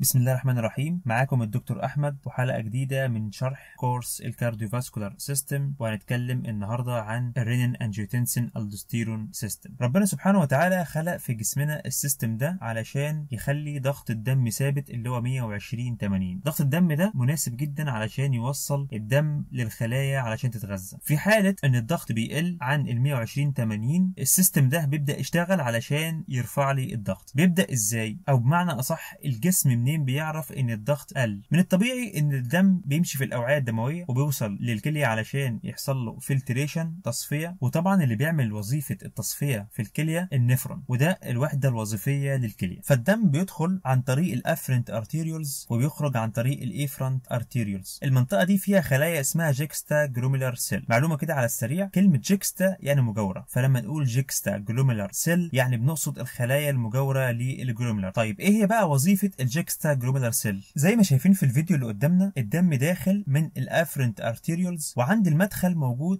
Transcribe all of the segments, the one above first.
بسم الله الرحمن الرحيم معاكم الدكتور احمد وحلقه جديده من شرح كورس الكارديوفاسكولار سيستم وهنتكلم النهارده عن الرينين انجيوتنسين الدوستيرون سيستم ربنا سبحانه وتعالى خلق في جسمنا السيستم ده علشان يخلي ضغط الدم ثابت اللي هو 120 80 ضغط الدم ده مناسب جدا علشان يوصل الدم للخلايا علشان تتغذى في حاله ان الضغط بيقل عن ال 120 80 السيستم ده بيبدا يشتغل علشان يرفع لي الضغط بيبدا ازاي او بمعنى اصح الجسم من منين بيعرف ان الضغط قل من الطبيعي ان الدم بيمشي في الاوعيه الدمويه وبيوصل للكليه علشان يحصل له فلتريشن تصفيه وطبعا اللي بيعمل وظيفه التصفيه في الكليه النفرون وده الوحده الوظيفيه للكليه فالدم بيدخل عن طريق الافرنت ارتيريولز وبيخرج عن طريق الافرنت ارتيريولز المنطقه دي فيها خلايا اسمها جيكستا جروميلار سيل معلومه كده على السريع كلمه جيكستا يعني مجاوره فلما نقول جيكستا جروميلار سيل يعني بنقصد الخلايا المجاوره للجروميلار طيب ايه هي بقى وظيفه الجيكستا جلوبولار سيل زي ما شايفين في الفيديو اللي قدامنا الدم داخل من الافرنت ارتيريولز وعند المدخل موجود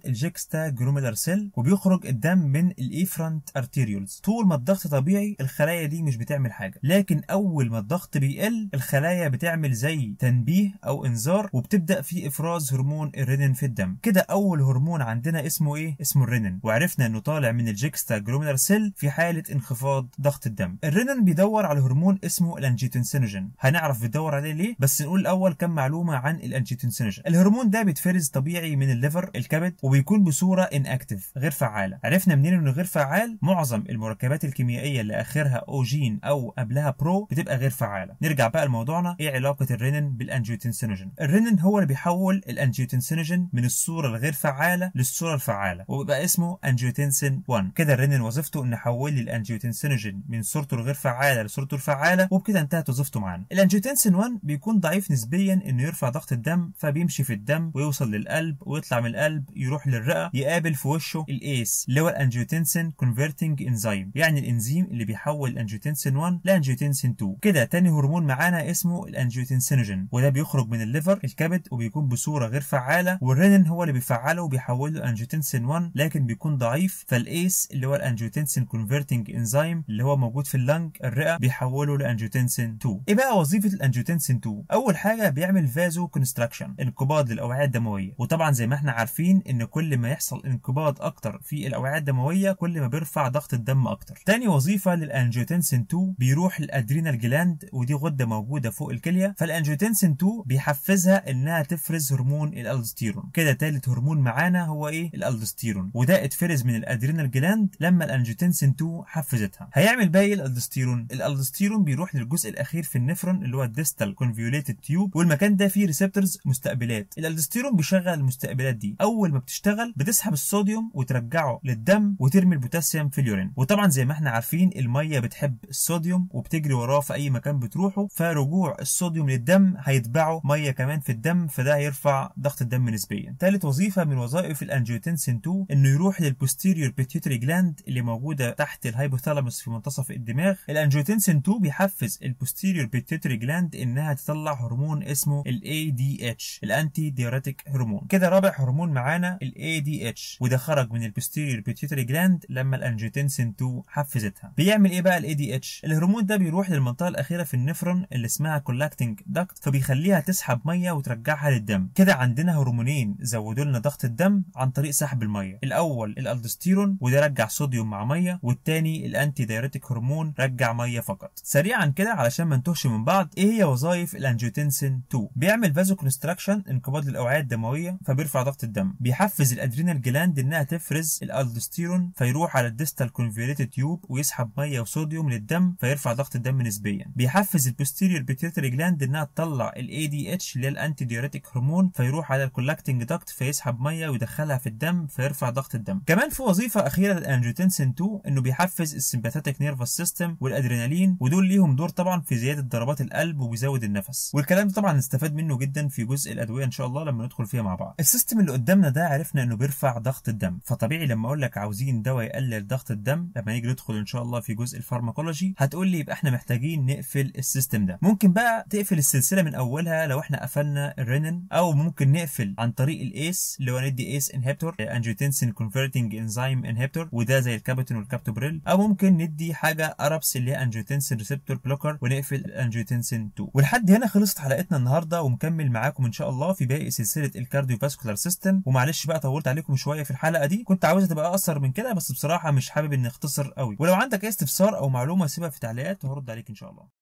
جلوبولار سيل وبيخرج الدم من الافرنت ارتيريولز طول ما الضغط طبيعي الخلايا دي مش بتعمل حاجه لكن اول ما الضغط بيقل الخلايا بتعمل زي تنبيه او انذار وبتبدا في افراز هرمون الرينين في الدم كده اول هرمون عندنا اسمه ايه اسمه الرينين وعرفنا انه طالع من جلوبولار سيل في حاله انخفاض ضغط الدم الرينين بيدور على هرمون اسمه الانجيتنسينوجين هنعرف بندور عليه ليه بس نقول الاول كم معلومه عن الانجيوتنسينوجين الهرمون ده بيتفرز طبيعي من الليفر الكبد وبيكون بصوره ان اكتف غير فعاله عرفنا منين انه غير فعال معظم المركبات الكيميائيه اللي اخرها اوجين او قبلها برو بتبقى غير فعاله نرجع بقى لموضوعنا ايه علاقه الرينين بالانجيوتنسينوجين الرينين هو اللي بيحول الانجيوتنسينوجين من الصوره الغير فعاله للصوره الفعاله وبيبقى اسمه انجيوتنسين 1 كده الرينين وظيفته انه يحول لي الانجيوتنسينوجين من صورته الغير فعاله لصورته الفعاله وبكده انتهت وظيفته معانا عنه 1 بيكون ضعيف نسبيا انه يرفع ضغط الدم فبيمشي في الدم ويوصل للقلب ويطلع من القلب يروح للرئه يقابل في وشه الايس اللي هو الانجوتنسين كونفرتنج انزيم يعني الانزيم اللي بيحول الانجوتنسين 1 لانجوتنسين 2 كده تاني هرمون معانا اسمه الانجيوتنسينوجين وده بيخرج من الليفر الكبد وبيكون بصوره غير فعاله والرينين هو اللي بيفعله وبيحوله انجوتنسين 1 لكن بيكون ضعيف فالايس اللي هو الانجوتنسين كونفرتنج انزيم اللي هو موجود في اللنج الرئه بيحوله لانجوتنسين 2 ايه بقى بقى وظيفه الانجيوتنسين 2 اول حاجه بيعمل فازو كونستراكشن انقباض للاوعيه الدمويه وطبعا زي ما احنا عارفين ان كل ما يحصل انقباض اكتر في الاوعيه الدمويه كل ما بيرفع ضغط الدم اكتر تاني وظيفه للانجيوتنسين 2 بيروح الادرينال جلاند ودي غده موجوده فوق الكليه فالانجيوتنسين 2 بيحفزها انها تفرز هرمون الألدستيرون كده تالت هرمون معانا هو ايه الألدستيرون وده اتفرز من الادرينال جلاند لما الانجيوتنسين 2 حفزتها هيعمل باقي الألدستيرون الألدستيرون بيروح للجزء الاخير في الناس النفرون اللي هو الديستال كونفيوليتد تيوب والمكان ده فيه ريسبتورز مستقبلات الالدستيرون بيشغل المستقبلات دي اول ما بتشتغل بتسحب الصوديوم وترجعه للدم وترمي البوتاسيوم في اليورين وطبعا زي ما احنا عارفين الميه بتحب الصوديوم وبتجري وراه في اي مكان بتروحه فرجوع الصوديوم للدم هيتبعه ميه كمان في الدم فده هيرفع ضغط الدم نسبيا ثالث وظيفه من وظائف الانجيوتنسين 2 انه يروح للبوستيريور بيتيوتري جلاند اللي موجوده تحت الهايبوثالاموس في منتصف الدماغ الانجيوتنسين 2 بيحفز البوستيريور جلاند انها تطلع هرمون اسمه دي ADH الانتي ديوريتيك هرمون كده رابع هرمون معانا دي ADH وده خرج من البوستيريور بيتيوتري جلاند لما الانجيوتنسين 2 حفزتها بيعمل ايه بقى دي ADH الهرمون ده بيروح للمنطقه الاخيره في النفرون اللي اسمها كولاكتنج داكت فبيخليها تسحب ميه وترجعها للدم كده عندنا هرمونين زودوا لنا ضغط الدم عن طريق سحب الميه الاول الالدوستيرون وده رجع صوديوم مع ميه والتاني الانتي دايريتيك هرمون رجع ميه فقط سريعا كده علشان ما نتوهش من بعض ايه هي وظائف الانجيوتنسين 2 بيعمل فازو كونستراكشن انقباض للاوعيه الدمويه فبيرفع ضغط الدم بيحفز الادرينال جلاند انها تفرز الالدوستيرون فيروح على الديستال كونفيريت تيوب ويسحب ميه وصوديوم للدم فيرفع ضغط الدم نسبيا بيحفز البوستيريور بيتيتري جلاند انها تطلع الاي دي اتش اللي هي الانتي ديوريتيك هرمون فيروح على الكولاكتنج داكت فيسحب ميه ويدخلها في الدم فيرفع ضغط الدم كمان في وظيفه اخيره للانجيوتنسين 2 انه بيحفز السمباثيتك نيرفس سيستم والادرينالين ودول ليهم دور طبعا في زياده ضربات القلب وبيزود النفس والكلام ده طبعا نستفاد منه جدا في جزء الادويه ان شاء الله لما ندخل فيها مع بعض السيستم اللي قدامنا ده عرفنا انه بيرفع ضغط الدم فطبيعي لما اقول لك عاوزين دواء يقلل ضغط الدم لما نيجي ندخل ان شاء الله في جزء الفارماكولوجي هتقول لي يبقى احنا محتاجين نقفل السيستم ده ممكن بقى تقفل السلسله من اولها لو احنا قفلنا الرينين او ممكن نقفل عن طريق الايس اللي هو ندي ايس انهبيتور انجيوتنسين كونفرتنج انزيم انهبيتور وده زي الكابتن والكابتوبريل او ممكن ندي حاجه ارابس اللي هي انجيوتنسين ريسبتور بلوكر ونقفل انجيوتنسين 2 ولحد هنا خلصت حلقتنا النهارده ومكمل معاكم ان شاء الله في باقي سلسله فاسكولار سيستم ومعلش بقى طولت عليكم شويه في الحلقه دي كنت عاوزها تبقى اقصر من كده بس بصراحه مش حابب اني اختصر قوي ولو عندك اي استفسار او معلومه سيبها في التعليقات وهرد عليك ان شاء الله